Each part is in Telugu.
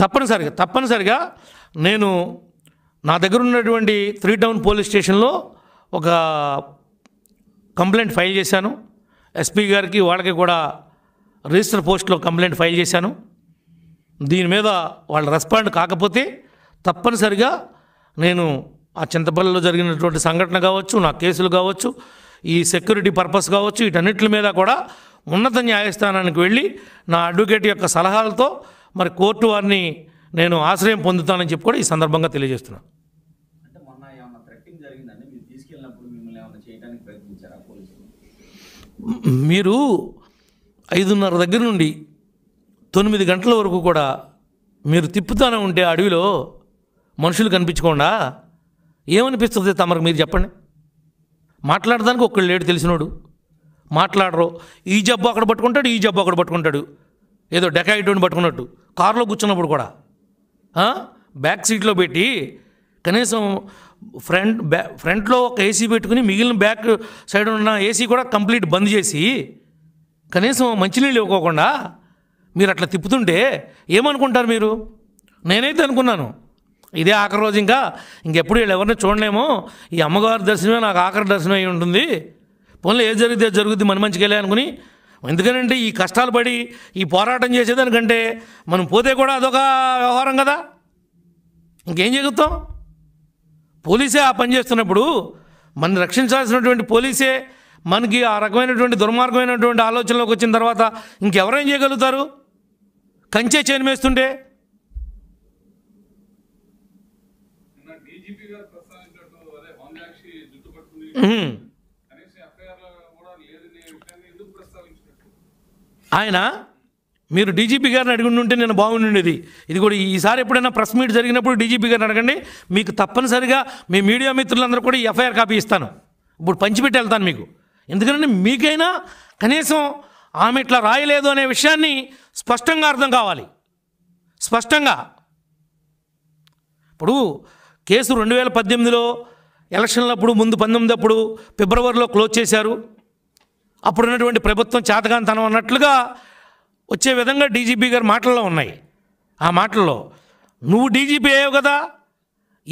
తప్పనిసరిగా తప్పనిసరిగా నేను నా దగ్గర ఉన్నటువంటి త్రీ టౌన్ పోలీస్ స్టేషన్లో ఒక కంప్లైంట్ ఫైల్ చేశాను ఎస్పీ గారికి వాళ్ళకి కూడా రిజిస్టర్ పోస్ట్లో కంప్లైంట్ ఫైల్ చేశాను దీని మీద వాళ్ళు రెస్పాండ్ కాకపోతే తప్పనిసరిగా నేను ఆ చింతపల్లిలో జరిగినటువంటి సంఘటన కావచ్చు నా కేసులు కావచ్చు ఈ సెక్యూరిటీ పర్పస్ కావచ్చు వీటన్నిటి మీద కూడా ఉన్నత న్యాయస్థానానికి వెళ్ళి నా అడ్వకేట్ యొక్క సలహాలతో మరి కోర్టు వారిని నేను ఆశ్రయం పొందుతానని చెప్పి కూడా ఈ సందర్భంగా తెలియజేస్తున్నాను మీరు ఐదున్నర దగ్గర నుండి తొమ్మిది గంటల వరకు కూడా మీరు తిప్పుతూనే ఉంటే అడవిలో మనుషులు కనిపించకుండా ఏమనిపిస్తుంది తమరకు మీరు చెప్పండి మాట్లాడడానికి ఒక్కళ్ళు లేడు తెలిసినోడు మాట్లాడరు ఈ జబ్బు అక్కడ పట్టుకుంటాడు ఈ జబ్బు అక్కడ పట్టుకుంటాడు ఏదో డెకాయిటోని పట్టుకున్నట్టు కారులో కూర్చున్నప్పుడు కూడా బ్యాక్ సీట్లో పెట్టి కనీసం ఫ్రంట్ బ్యా ఫ్రంట్లో ఒక ఏసీ పెట్టుకుని మిగిలిన బ్యాక్ సైడ్ ఉన్న ఏసీ కూడా కంప్లీట్ బంద్ చేసి కనీసం మంచినీళ్ళు ఇవ్వకోకుండా మీరు అట్లా తిప్పుతుంటే ఏమనుకుంటారు మీరు నేనైతే అనుకున్నాను ఇదే ఆఖరి రోజు ఇంకా ఇంకెప్పుడు వీళ్ళు ఎవరిని చూడలేమో ఈ అమ్మగారి దర్శనమే నాకు ఆఖరి దర్శనం అయి ఉంటుంది పనులు ఏది జరిగితే జరుగుద్ది మన మంచికెళ్ళే అనుకుని ఎందుకనంటే ఈ కష్టాలు పడి ఈ పోరాటం చేసేదానికంటే మనం పోతే కూడా అదొక వ్యవహారం కదా ఇంకేం చేస్తాం పోలీసే ఆ పని చేస్తున్నప్పుడు మనం రక్షించాల్సినటువంటి పోలీసే మనకి ఆ రకమైనటువంటి దుర్మార్గమైనటువంటి ఆలోచనలోకి వచ్చిన తర్వాత ఇంకెవరేం చేయగలుగుతారు కంచే చేను వేస్తుంటే డీజీపీ గారు ఆయన మీరు డీజీపీ గారిని అడిగి ఉంటే నేను బాగుండేది ఇది కూడా ఈసారి ఎప్పుడైనా ప్రెస్ మీట్ జరిగినప్పుడు డీజీపీ గారిని అడగండి మీకు తప్పనిసరిగా మీ మీడియా మిత్రులందరూ కూడా ఎఫ్ఐఆర్ కాపీ ఇస్తాను ఇప్పుడు పంచిపెట్టి వెళ్తాను మీకు ఎందుకంటే మీకైనా కనీసం ఆమె ఇట్లా రాయలేదు అనే విషయాన్ని స్పష్టంగా అర్థం కావాలి స్పష్టంగా ఇప్పుడు కేసు రెండు వేల పద్దెనిమిదిలో ఎలక్షన్లప్పుడు ముందు పంతొమ్మిది అప్పుడు ఫిబ్రవరిలో క్లోజ్ చేశారు అప్పుడున్నటువంటి ప్రభుత్వం తనం అన్నట్లుగా వచ్చే విధంగా డీజీపీ గారి మాటల్లో ఉన్నాయి ఆ మాటల్లో నువ్వు డీజీపీ అయ్యావు కదా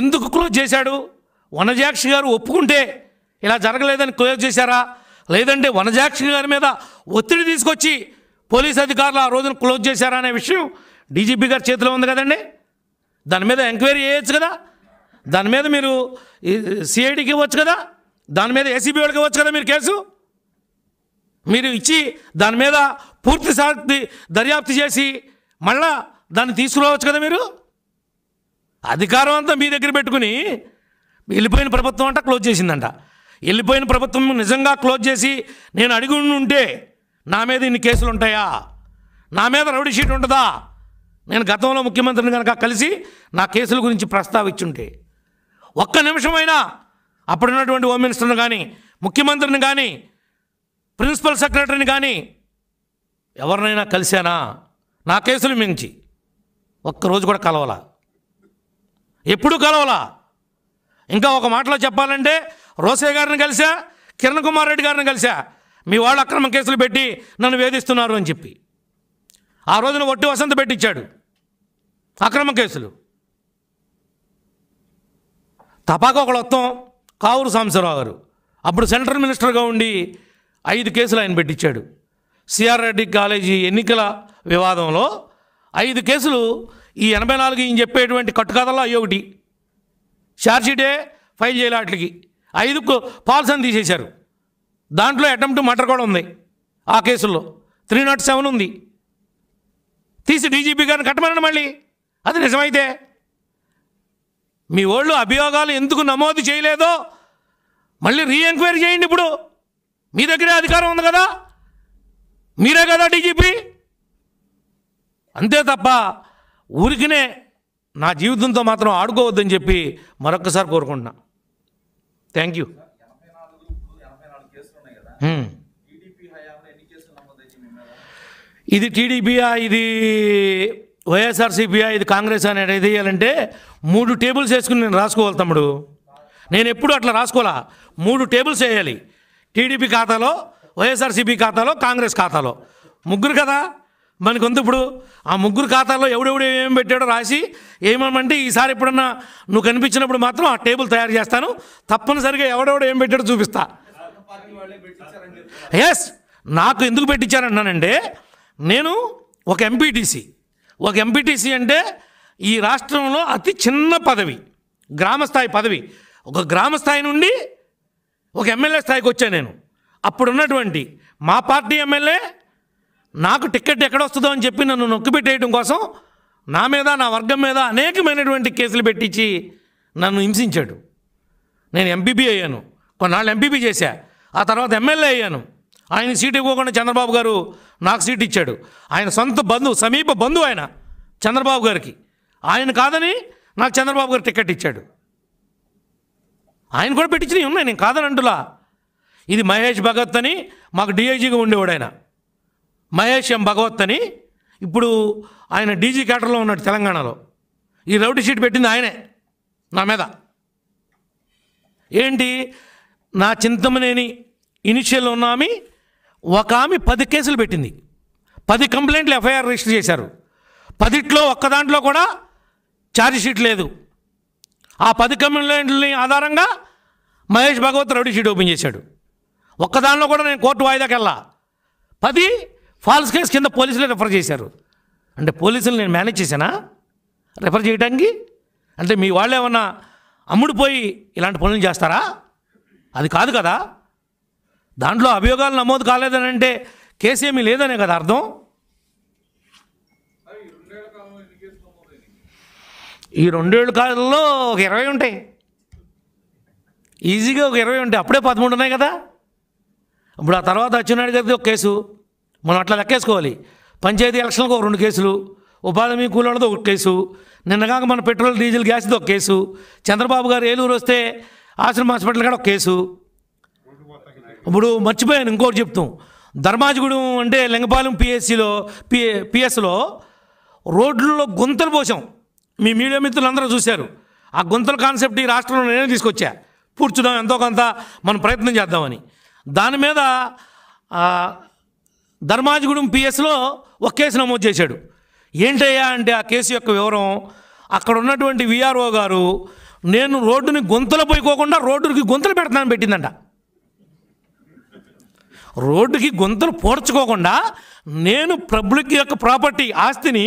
ఎందుకు క్లోజ్ చేశాడు వనజాక్షి గారు ఒప్పుకుంటే ఇలా జరగలేదని క్లోజ్ చేశారా లేదంటే వనజాక్షి గారి మీద ఒత్తిడి తీసుకొచ్చి పోలీస్ అధికారులు ఆ రోజున క్లోజ్ చేశారా అనే విషయం డీజీపీ గారి చేతిలో ఉంది కదండి దాని మీద ఎంక్వైరీ చేయొచ్చు కదా దాని మీద మీరు సిఐడికి ఇవ్వచ్చు కదా దాని మీద ఏసీబీ వాళ్ళకి ఇవ్వచ్చు కదా మీరు కేసు మీరు ఇచ్చి దాని మీద పూర్తి సాక్తి దర్యాప్తు చేసి మళ్ళా దాన్ని తీసుకురావచ్చు కదా మీరు అధికారం అంతా మీ దగ్గర పెట్టుకుని వెళ్ళిపోయిన ప్రభుత్వం అంట క్లోజ్ చేసిందంట వెళ్ళిపోయిన ప్రభుత్వం నిజంగా క్లోజ్ చేసి నేను అడిగి ఉంటే నా మీద ఇన్ని కేసులు ఉంటాయా నా మీద రౌడీ షీట్ ఉంటుందా నేను గతంలో ముఖ్యమంత్రిని కనుక కలిసి నా కేసుల గురించి ప్రస్తావించుంటే ఒక్క నిమిషమైనా అప్పుడున్నటువంటి హోమ్ మినిస్టర్ని కానీ ముఖ్యమంత్రిని కానీ ప్రిన్సిపల్ సెక్రటరీని కానీ ఎవరినైనా కలిశానా నా కేసులు మించి ఒక్కరోజు కూడా కలవలా ఎప్పుడూ కలవలా ఇంకా ఒక మాటలో చెప్పాలంటే రోసే గారిని కలిసా కిరణ్ కుమార్ రెడ్డి గారిని కలిసా మీ వాళ్ళు అక్రమ కేసులు పెట్టి నన్ను వేధిస్తున్నారు అని చెప్పి ఆ రోజున ఒట్టి వసంత పెట్టించాడు అక్రమ కేసులు తపాక ఒకళ్ళు వస్తాం కావూరు సాంబశివరావు గారు అప్పుడు సెంట్రల్ మినిస్టర్గా ఉండి ఐదు కేసులు ఆయన పెట్టించాడు సిఆర్ రెడ్డి కాలేజీ ఎన్నికల వివాదంలో ఐదు కేసులు ఈ ఎనభై నాలుగు ఈయన చెప్పేటువంటి కట్టుకథల్లో అయ్యి ఒకటి షార్జ్షీటే ఫైల్ చేయలాట్లకి ఐదు పాల్సన్ తీసేశారు దాంట్లో అటెంప్ట్ మటర్ కూడా ఉంది ఆ కేసుల్లో త్రీ నాట్ సెవెన్ ఉంది తీసి డీజీపీ గారిని కట్టమనండి మళ్ళీ అది నిజమైతే మీ వాళ్ళు అభియోగాలు ఎందుకు నమోదు చేయలేదో మళ్ళీ రీఎంక్వైరీ చేయండి ఇప్పుడు మీ దగ్గరే అధికారం ఉంది కదా మీరే కదా డీజీపీ అంతే తప్ప ఊరికినే నా జీవితంతో మాత్రం ఆడుకోవద్దని చెప్పి మరొకసారి కోరుకుంటున్నా థ్యాంక్ యూ hmm. ఇది టీడీపీయా ఇది వైఎస్ఆర్సీపీయా ఇది కాంగ్రెస్ అని ఏది చేయాలంటే మూడు టేబుల్స్ వేసుకుని నేను రాసుకోవాలి తమ్ముడు నేను ఎప్పుడు అట్లా రాసుకోవాలా మూడు టేబుల్స్ వేయాలి టీడీపీ ఖాతాలో వైఎస్ఆర్సీపీ ఖాతాలో కాంగ్రెస్ ఖాతాలో ముగ్గురు కదా మనకు ఉంది ఇప్పుడు ఆ ముగ్గురు ఖాతాలో ఎవడెవడు ఏం పెట్టాడో రాసి ఏమేమంటే ఈసారి ఎప్పుడన్నా నువ్వు కనిపించినప్పుడు మాత్రం ఆ టేబుల్ తయారు చేస్తాను తప్పనిసరిగా ఎవడెవడు ఏం పెట్టాడో చూపిస్తా ఎస్ నాకు ఎందుకు పెట్టించారన్నానంటే నేను ఒక ఎంపీటీసీ ఒక ఎంపీటీసీ అంటే ఈ రాష్ట్రంలో అతి చిన్న పదవి గ్రామస్థాయి పదవి ఒక గ్రామస్థాయి నుండి ఒక ఎమ్మెల్యే స్థాయికి వచ్చాను నేను అప్పుడున్నటువంటి మా పార్టీ ఎమ్మెల్యే నాకు టికెట్ ఎక్కడొస్తుందో అని చెప్పి నన్ను నొక్కిపెట్టేయడం కోసం నా మీద నా వర్గం మీద అనేకమైనటువంటి కేసులు పెట్టించి నన్ను హింసించాడు నేను ఎంపీబీ అయ్యాను కొన్నాళ్ళు ఎంపీబీ చేశా ఆ తర్వాత ఎమ్మెల్యే అయ్యాను ఆయన సీటు ఇవ్వకుండా చంద్రబాబు గారు నాకు సీట్ ఇచ్చాడు ఆయన సొంత బంధువు సమీప బంధువు ఆయన చంద్రబాబు గారికి ఆయన కాదని నాకు చంద్రబాబు గారు టికెట్ ఇచ్చాడు ఆయన కూడా పెట్టించినవి ఉన్నాయి నేను కాదని అంటులా ఇది మహేష్ భగవత్ అని మాకు డిఐజీగా ఉండేవాడు ఆయన మహేష్ ఎం భగవత్ అని ఇప్పుడు ఆయన డీజీ క్యాటర్లో ఉన్నాడు తెలంగాణలో ఈ రౌడీ షీట్ పెట్టింది ఆయనే నా మీద ఏంటి నా చింతమనేని ఇనిషియల్ ఉన్న ఆమె ఒక ఆమె పది కేసులు పెట్టింది పది కంప్లైంట్లు ఎఫ్ఐఆర్ రిజిస్టర్ చేశారు పదిట్లో ఒక్క దాంట్లో కూడా ఛార్జ్ షీట్ లేదు ఆ పది కంప్లైంట్లని ఆధారంగా Mahesh Bhagwat rowdy sheet open చేశాడు ఒక్కదానిలో కూడా నేను కోర్టు వాయిదాకి వెళ్ళా పది ఫాల్స్ కేసు కింద పోలీసులే రిఫర్ చేశారు అంటే పోలీసులు నేను మేనేజ్ చేశానా రిఫర్ చేయడానికి అంటే మీ వాళ్ళు ఏమన్నా అమ్ముడిపోయి ఇలాంటి పనులు చేస్తారా అది కాదు కదా దాంట్లో అభియోగాలు నమోదు కాలేదని అంటే కేసు ఏమీ లేదనే కదా అర్థం ఈ రెండేళ్ళ కాలంలో ఒక ఇరవై ఉంటాయి ఈజీగా ఒక ఇరవై ఉంటే అప్పుడే పదమూడు ఉన్నాయి కదా ఇప్పుడు ఆ తర్వాత వచ్చినాడు కదా ఒక కేసు మనం అట్లా లెక్కేసుకోవాలి పంచాయతీ ఎలక్షన్లకు ఒక రెండు కేసులు ఉపాధి మీ కూలీలతో ఒక కేసు నిన్నగాక మన పెట్రోల్ డీజిల్ గ్యాస్ది ఒక కేసు చంద్రబాబు గారు ఏలూరు వస్తే ఆశ్రమ హాస్పిటల్ కూడా ఒక కేసు ఇప్పుడు మర్చిపోయాను ఇంకోటి చెప్తాం ధర్మాజిగూడెం అంటే లింగపాలెం పిఎస్సిలో పి పిఎస్లో రోడ్లలో గుంతలు పోసాం మీ మీడియా మిత్రులందరూ చూశారు ఆ గుంతల కాన్సెప్ట్ ఈ రాష్ట్రంలో నేనే తీసుకొచ్చా పూడ్చడం ఎంతో కొంత మనం ప్రయత్నం చేద్దామని దాని మీద ధర్మాజిగూడెం పిఎస్లో ఒక కేసు నమోదు చేశాడు ఏంటయ్యా అంటే ఆ కేసు యొక్క వివరం అక్కడ ఉన్నటువంటి విఆర్ఓ గారు నేను రోడ్డుని గొంతులు పోయికోకుండా రోడ్డుకి గొంతులు పెడతానని పెట్టిందంట రోడ్డుకి గొంతులు పోడ్చుకోకుండా నేను పబ్లిక్ యొక్క ప్రాపర్టీ ఆస్తిని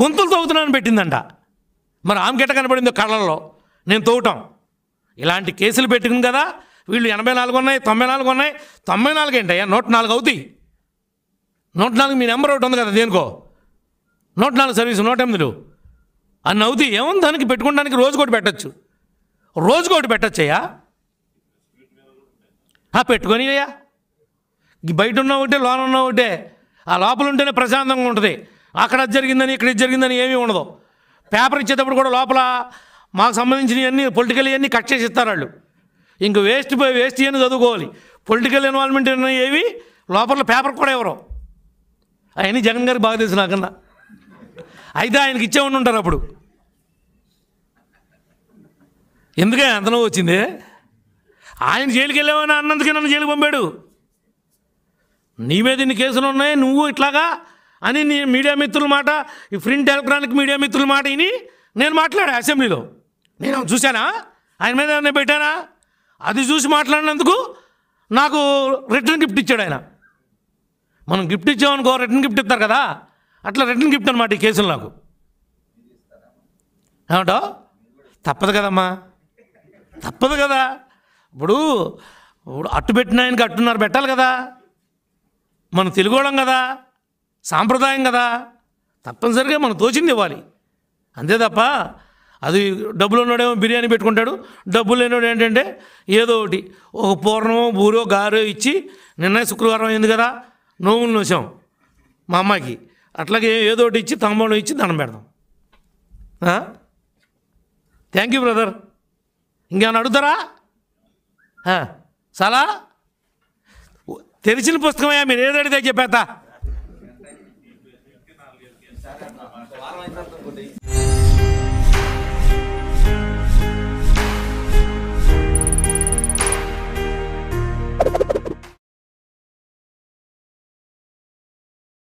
గొంతులు తవ్వుతున్నానని పెట్టిందంట మరి ఆమె గిట్ట కళ్ళల్లో నేను తవ్వటం ఇలాంటి కేసులు పెట్టుకుని కదా వీళ్ళు ఎనభై నాలుగు ఉన్నాయి తొంభై నాలుగు ఉన్నాయి తొంభై నాలుగు ఏంటి అయ్యా నూట నాలుగు అవుతాయి నూట నాలుగు మీ నెంబర్ ఒకటి ఉంది కదా దేనికో నూట నాలుగు సర్వీసు నూట ఎనిమిదిలు అన్న అవుతాయి ఏముంది దానికి పెట్టుకోవడానికి రోజు ఒకటి పెట్టచ్చు రోజుకు ఒకటి పెట్టచ్చయ్యా పెట్టుకొని అయ్యా బయట ఉన్న ఒకటే లోన ఉన్న ఒకటే ఆ లోపల ఉంటేనే ప్రశాంతంగా ఉంటుంది అక్కడ జరిగిందని ఇక్కడ జరిగిందని ఏమీ ఉండదు పేపర్ ఇచ్చేటప్పుడు కూడా లోపల మాకు సంబంధించినవన్నీ పొలిటికల్ ఇవన్నీ కట్ చేసి ఇస్తారు వాళ్ళు ఇంక వేస్ట్ పోయి వేస్ట్ ఇవన్నీ చదువుకోవాలి పొలిటికల్ ఇన్వాల్వ్మెంట్ ఏవి లోపల పేపర్ కూడా ఎవరు అవన్నీ జగన్ గారికి బాగా తెలుసు నాకన్నా అయితే ఆయనకి ఇచ్చే ఉంటారు అప్పుడు ఎందుకే ఎంత నవ్వు వచ్చింది ఆయన జైలుకి వెళ్ళామని అన్నందుకే నన్ను జైలుకి పంపాడు నీ మీద ఇన్ని కేసులు ఉన్నాయి నువ్వు ఇట్లాగా అని నీ మీడియా మిత్రుల మాట ఈ ప్రింట్ ఎలక్ట్రానిక్ మీడియా మిత్రుల మాట విని నేను మాట్లాడా అసెంబ్లీలో నేను చూశానా ఆయన మీద నేను పెట్టానా అది చూసి మాట్లాడినందుకు నాకు రిటర్న్ గిఫ్ట్ ఇచ్చాడు ఆయన మనం గిఫ్ట్ ఇచ్చామనుకో రిటర్న్ గిఫ్ట్ ఇస్తారు కదా అట్లా రిటర్న్ గిఫ్ట్ అనమాట ఈ కేసులు నాకు ఏమంటో తప్పదు కదమ్మా తప్పదు కదా ఇప్పుడు ఇప్పుడు అట్టు పెట్టిన ఆయనకి అట్టున్నారు పెట్టాలి కదా మనం తెలుగోళం కదా సాంప్రదాయం కదా తప్పనిసరిగా మనం తోచింది ఇవ్వాలి అంతే తప్ప అది డబ్బులు ఉన్నాడేమో బిర్యానీ పెట్టుకుంటాడు డబ్బులు లేనివాడు ఏంటంటే ఏదో ఒకటి ఒక పూర్ణమో బూరో గారో ఇచ్చి నిన్న శుక్రవారం అయింది కదా నోములు నోసాం మా అమ్మాయికి అట్లాగే ఏదో ఒకటి ఇచ్చి తంబం ఇచ్చి దండం పెడదాం థ్యాంక్ యూ బ్రదర్ ఇంకేమైనా అడుగుతారా చాలా తెరిచిన పుస్తకమయ్యా మీరు ఏదో అడిగితే చెప్పేస్తా